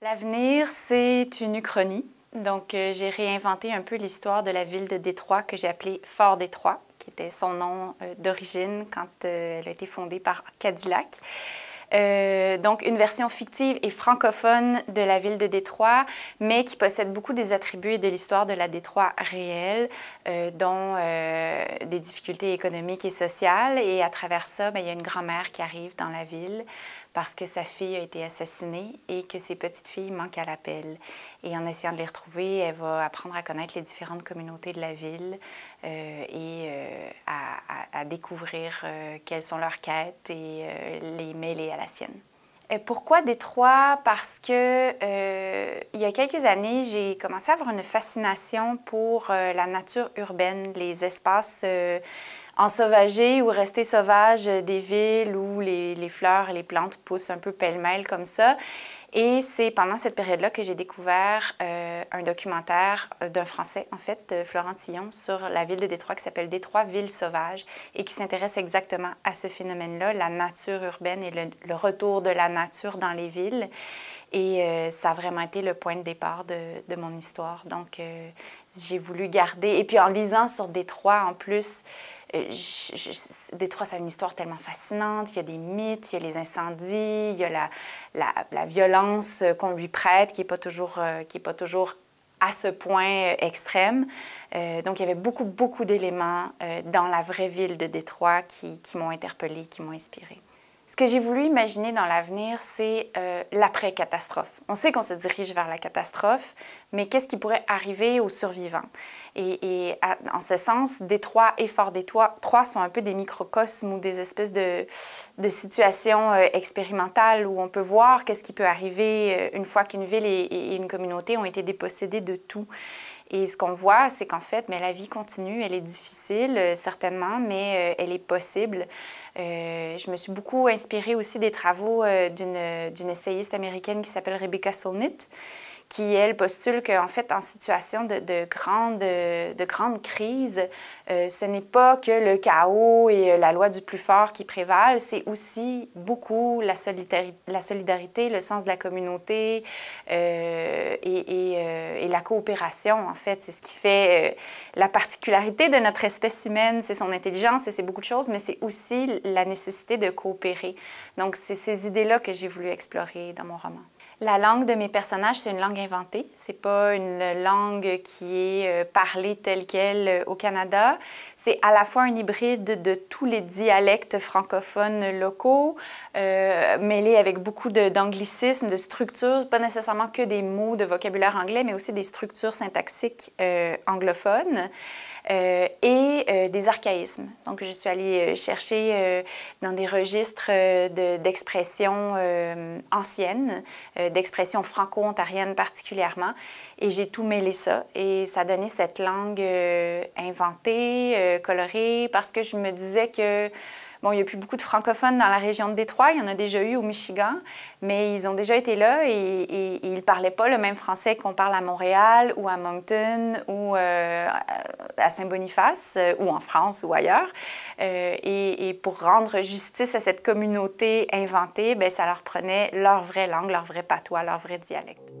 L'avenir, c'est une uchronie. Donc, euh, j'ai réinventé un peu l'histoire de la ville de Détroit que j'ai appelée Fort Détroit, qui était son nom euh, d'origine quand euh, elle a été fondée par Cadillac. Euh, donc, une version fictive et francophone de la ville de Détroit, mais qui possède beaucoup des attributs et de l'histoire de la Détroit réelle, euh, dont euh, des difficultés économiques et sociales. Et à travers ça, ben, il y a une grand-mère qui arrive dans la ville parce que sa fille a été assassinée et que ses petites filles manquent à l'appel. Et en essayant de les retrouver, elle va apprendre à connaître les différentes communautés de la ville euh, et euh, à, découvrir euh, quelles sont leurs quêtes et les mêler à la sienne. Pourquoi Détroit? Parce que il y a quelques années, j'ai commencé à avoir une fascination pour la nature urbaine, les espaces sauvager ou rester sauvage des villes où les, les fleurs et les plantes poussent un peu pêle-mêle comme ça. Et c'est pendant cette période-là que j'ai découvert euh, un documentaire euh, d'un Français, en fait, de Florent Tillon, sur la ville de Détroit qui s'appelle Détroit, ville sauvage, et qui s'intéresse exactement à ce phénomène-là, la nature urbaine et le, retour de la nature dans les villes. Et euh, ça a vraiment été le point de départ de, de mon histoire. Donc, j'ai voulu garder. Et puis en lisant sur Détroit, en plus, euh, je, Détroit, ça une histoire tellement fascinante. Il y a des mythes, il y a les incendies, il y a la, violence qu'on lui prête qui n'est pas toujours, euh, qui est pas toujours à ce point euh, extrême. donc, il y avait beaucoup, beaucoup d'éléments dans la vraie ville de Détroit qui, qui m'ont interpellée, qui m'ont inspirée. Ce que j'ai voulu imaginer dans l'avenir, c'est euh, l'après-catastrophe. On sait qu'on se dirige vers la catastrophe, mais qu'est-ce qui pourrait arriver aux survivants? Et, en ce sens, Détroit et Fort Détroit trois sont un peu des microcosmes ou des espèces de, situations euh, expérimentales où on peut voir qu'est-ce qui peut arriver euh, une fois qu'une ville et, une communauté ont été dépossédées de tout. Et ce qu'on voit, c'est qu'en fait, mais la vie continue, elle est difficile, certainement, mais elle est possible. Euh, je me suis beaucoup inspirée aussi des travaux euh, d'une essayiste américaine qui s'appelle Rebecca Solnit, qui, elle, postule qu'en fait, en situation de, de grande, de grande crise, euh, ce n'est pas que le chaos et la loi du plus fort qui prévalent, c'est aussi beaucoup la, la solidarité, le sens de la communauté et, et, la coopération, en fait. C'est ce qui fait la particularité de notre espèce humaine, c'est son intelligence et c'est beaucoup de choses, mais c'est aussi la nécessité de coopérer. Donc, c'est ces idées-là que j'ai voulu explorer dans mon roman. La langue de mes personnages, c'est une langue inventée. C'est pas une langue qui est euh, parlée telle qu'elle euh, au Canada. C'est à la fois un hybride de tous les dialectes francophones locaux, euh, mêlé avec beaucoup d'anglicisme de, de, structures, pas nécessairement que des mots de vocabulaire anglais, mais aussi des structures syntaxiques euh, anglophones. Euh, et euh, des archaïsmes. Donc, je suis allée euh, chercher dans des registres d'expressions anciennes, d'expressions franco-ontariennes particulièrement, et j'ai tout mêlé ça. Et ça donnait cette langue inventée, colorée, parce que je me disais que Bon, il n'y a plus beaucoup de francophones dans la région de Détroit. Il y en a déjà eu au Michigan, mais ils ont déjà été là et, ils ne parlaient pas le même français qu'on parle à Montréal ou à Moncton ou euh, à Saint-Boniface euh, ou en France ou ailleurs. Euh, et, pour rendre justice à cette communauté inventée, ben ça leur prenait leur vraie langue, leur vrai patois, leur vrai dialecte.